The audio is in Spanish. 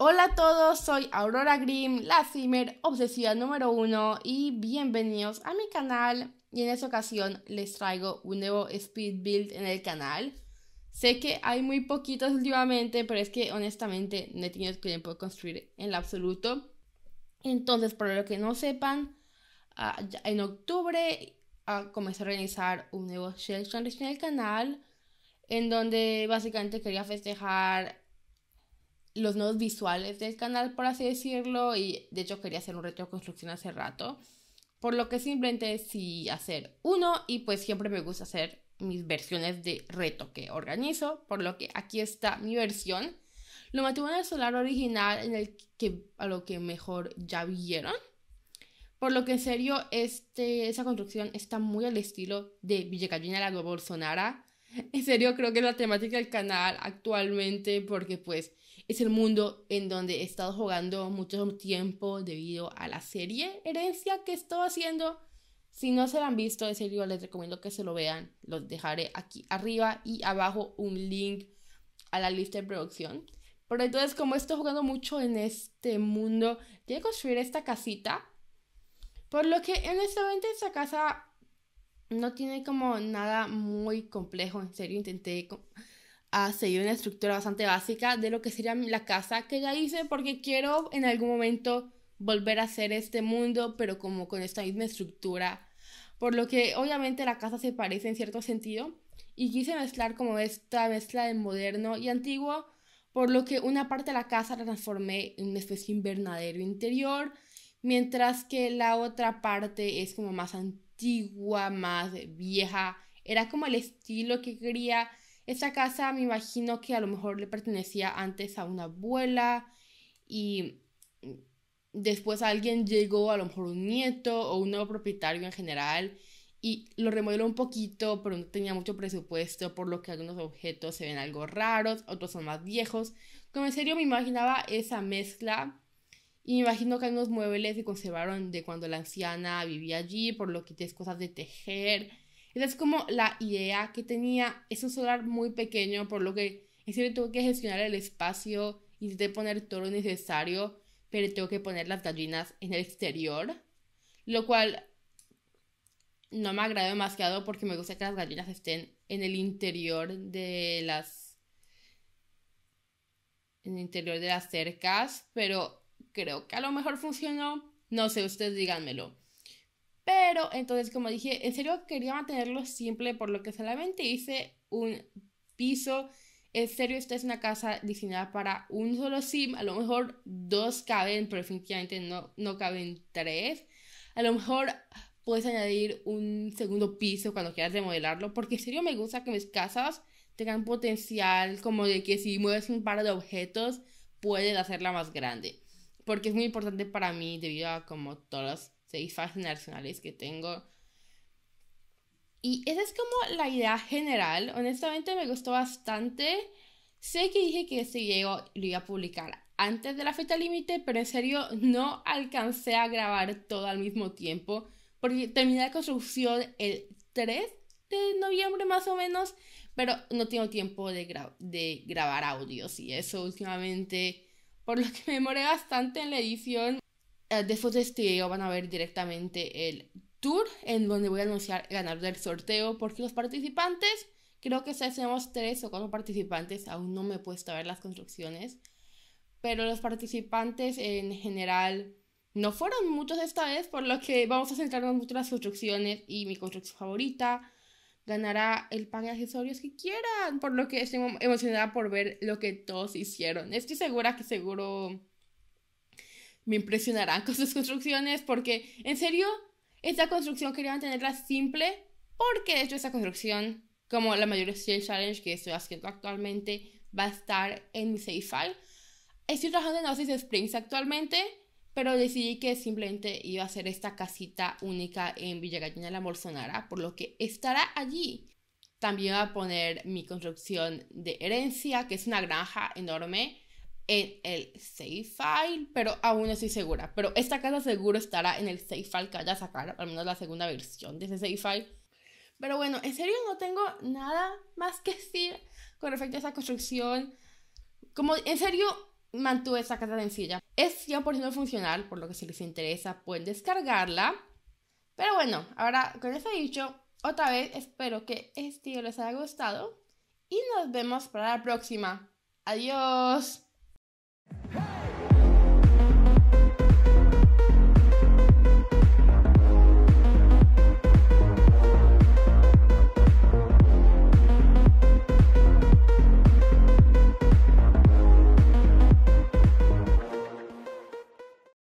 Hola a todos, soy Aurora Grimm, la Zimmer obsesiva número uno y bienvenidos a mi canal. Y en esta ocasión les traigo un nuevo speed build en el canal. Sé que hay muy poquitos últimamente, pero es que honestamente no he tenido tiempo de construir en absoluto. Entonces, para lo que no sepan, ah, en octubre ah, comencé a realizar un nuevo Shell en el canal, en donde básicamente quería festejar los nuevos visuales del canal, por así decirlo, y de hecho quería hacer un reto de construcción hace rato, por lo que simplemente decidí hacer uno y pues siempre me gusta hacer mis versiones de reto que organizo, por lo que aquí está mi versión. Lo mantuve en el solar original, en el que a lo que mejor ya vieron. Por lo que en serio, este, esa construcción está muy al estilo de Villa Gallina la Bolsonara. En serio, creo que es la temática del canal actualmente porque pues es el mundo en donde he estado jugando mucho tiempo debido a la serie Herencia que estoy haciendo. Si no se la han visto, en serio, les recomiendo que se lo vean. Los dejaré aquí arriba y abajo un link a la lista de producción. Pero entonces, como estoy jugando mucho en este mundo, quiero construir esta casita. Por lo que honestamente, esta casa no tiene como nada muy complejo, en serio, intenté hacer seguir una estructura bastante básica de lo que sería la casa que ya hice porque quiero en algún momento volver a hacer este mundo pero como con esta misma estructura por lo que obviamente la casa se parece en cierto sentido y quise mezclar como esta mezcla de moderno y antiguo por lo que una parte de la casa la transformé en una especie de invernadero interior mientras que la otra parte es como más antigua antigua, más vieja. Era como el estilo que quería. esta casa me imagino que a lo mejor le pertenecía antes a una abuela y después alguien llegó, a lo mejor un nieto o un nuevo propietario en general y lo remodeló un poquito, pero no tenía mucho presupuesto, por lo que algunos objetos se ven algo raros, otros son más viejos. Como en serio me imaginaba esa mezcla y me imagino que hay unos muebles que conservaron de cuando la anciana vivía allí, por lo que tienes cosas de tejer. Esa es como la idea que tenía. Es un solar muy pequeño, por lo que siempre tuve que gestionar el espacio, intenté poner todo lo necesario, pero tengo que poner las gallinas en el exterior, lo cual no me agrada demasiado porque me gusta que las gallinas estén en el interior de las en el interior de las cercas, pero creo que a lo mejor funcionó, no sé, ustedes díganmelo. Pero entonces, como dije, en serio quería mantenerlo simple, por lo que solamente hice un piso. En serio, esta es una casa diseñada para un solo sim. A lo mejor dos caben, pero efectivamente no, no caben tres. A lo mejor puedes añadir un segundo piso cuando quieras remodelarlo, porque en serio me gusta que mis casas tengan potencial como de que si mueves un par de objetos, puedes hacerla más grande porque es muy importante para mí debido a como todas las seis fases nacionales que tengo. Y esa es como la idea general. Honestamente me gustó bastante. Sé que dije que este video lo iba a publicar antes de la fecha límite, pero en serio no alcancé a grabar todo al mismo tiempo porque terminé la construcción el 3 de noviembre más o menos, pero no tengo tiempo de, de grabar audios y eso últimamente por lo que me demoré bastante en la edición. Eh, después de este video van a ver directamente el tour en donde voy a anunciar ganar del sorteo porque los participantes, creo que ya tenemos tres o cuatro participantes, aún no me he puesto a ver las construcciones, pero los participantes en general no fueron muchos esta vez, por lo que vamos a centrarnos mucho en las construcciones y mi construcción favorita, ganará el pan y accesorios que quieran, por lo que estoy emocionada por ver lo que todos hicieron. Estoy segura que seguro me impresionarán con sus construcciones porque, en serio, esta construcción quería mantenerla simple porque de hecho esta construcción, como la mayoría Steel Challenge que estoy haciendo actualmente, va a estar en mi save file. Estoy trabajando en Oasis Springs actualmente pero decidí que simplemente iba a hacer esta casita única en Villa de la Bolsonara, por lo que estará allí. También voy a poner mi construcción de herencia, que es una granja enorme, en el safe file, pero aún no estoy segura. Pero esta casa seguro estará en el safe file que vaya a sacar, al menos la segunda versión de ese safe file. Pero bueno, en serio no tengo nada más que decir con respecto a esa construcción. Como en serio, mantuve esa carta sencilla. Es 100% funcional, por lo que si les interesa pueden descargarla. Pero bueno, ahora con eso dicho, otra vez espero que este video les haya gustado y nos vemos para la próxima. Adiós.